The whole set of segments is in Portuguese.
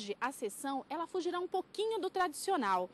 hoje a sessão ela fugirá um pouquinho do tradicional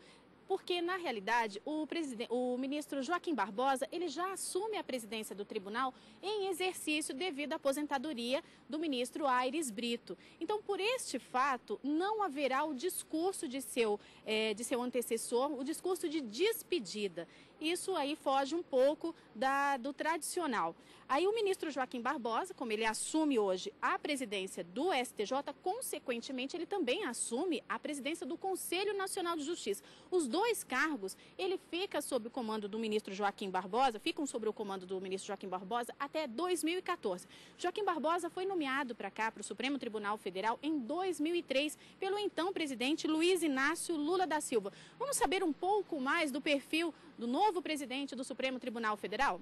porque na realidade o, o, ministro Joaquim Barbosa ele já assume a presidência do tribunal em exercício devido à aposentadoria do ministro Aires Brito. Então, por este fato, não haverá o discurso de seu, eh, de seu antecessor, o discurso de despedida. Isso aí foge um pouco da, do tradicional. Aí o ministro Joaquim Barbosa, como ele assume hoje a presidência do STJ, consequentemente ele também assume a presidência do Conselho Nacional de Justiça. Os dois cargos, ele fica sob o comando do ministro Joaquim Barbosa, ficam sob o comando do ministro Joaquim Barbosa até 2014. Joaquim Barbosa foi nomeado para cá, para o Supremo Tribunal Federal, em 2003, pelo então presidente Luiz Inácio Lula da Silva. Vamos saber um pouco mais do perfil do novo novo presidente do Supremo Tribunal Federal?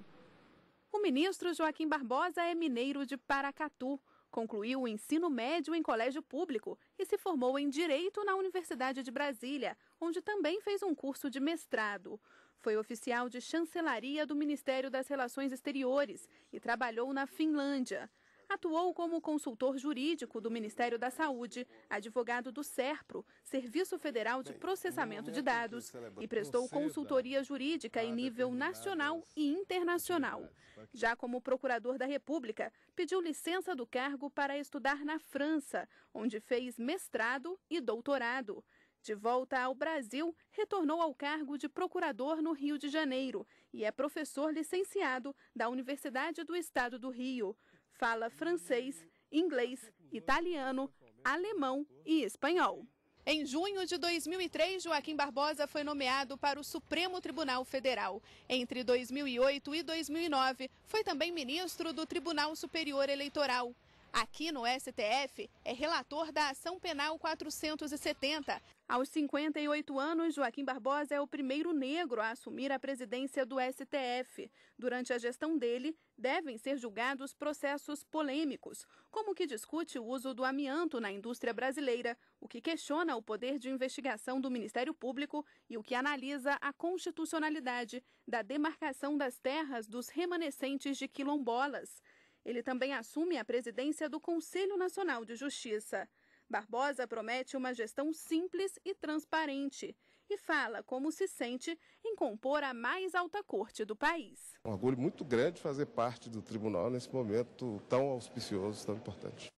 O ministro Joaquim Barbosa é mineiro de Paracatu. Concluiu o ensino médio em colégio público e se formou em Direito na Universidade de Brasília, onde também fez um curso de mestrado. Foi oficial de chancelaria do Ministério das Relações Exteriores e trabalhou na Finlândia. Atuou como consultor jurídico do Ministério da Saúde, advogado do SERPRO, Serviço Federal de Processamento de é Dados, e prestou consultoria jurídica em nível nacional e internacional. Né? Já como procurador da República, pediu licença do cargo para estudar na França, onde fez mestrado e doutorado. De volta ao Brasil, retornou ao cargo de procurador no Rio de Janeiro e é professor licenciado da Universidade do Estado do Rio fala francês, inglês, italiano, alemão e espanhol. Em junho de 2003, Joaquim Barbosa foi nomeado para o Supremo Tribunal Federal. Entre 2008 e 2009, foi também ministro do Tribunal Superior Eleitoral. Aqui no STF, é relator da Ação Penal 470, aos 58 anos, Joaquim Barbosa é o primeiro negro a assumir a presidência do STF. Durante a gestão dele, devem ser julgados processos polêmicos, como o que discute o uso do amianto na indústria brasileira, o que questiona o poder de investigação do Ministério Público e o que analisa a constitucionalidade da demarcação das terras dos remanescentes de quilombolas. Ele também assume a presidência do Conselho Nacional de Justiça. Barbosa promete uma gestão simples e transparente e fala como se sente em compor a mais alta corte do país. Um orgulho muito grande fazer parte do tribunal nesse momento tão auspicioso, tão importante.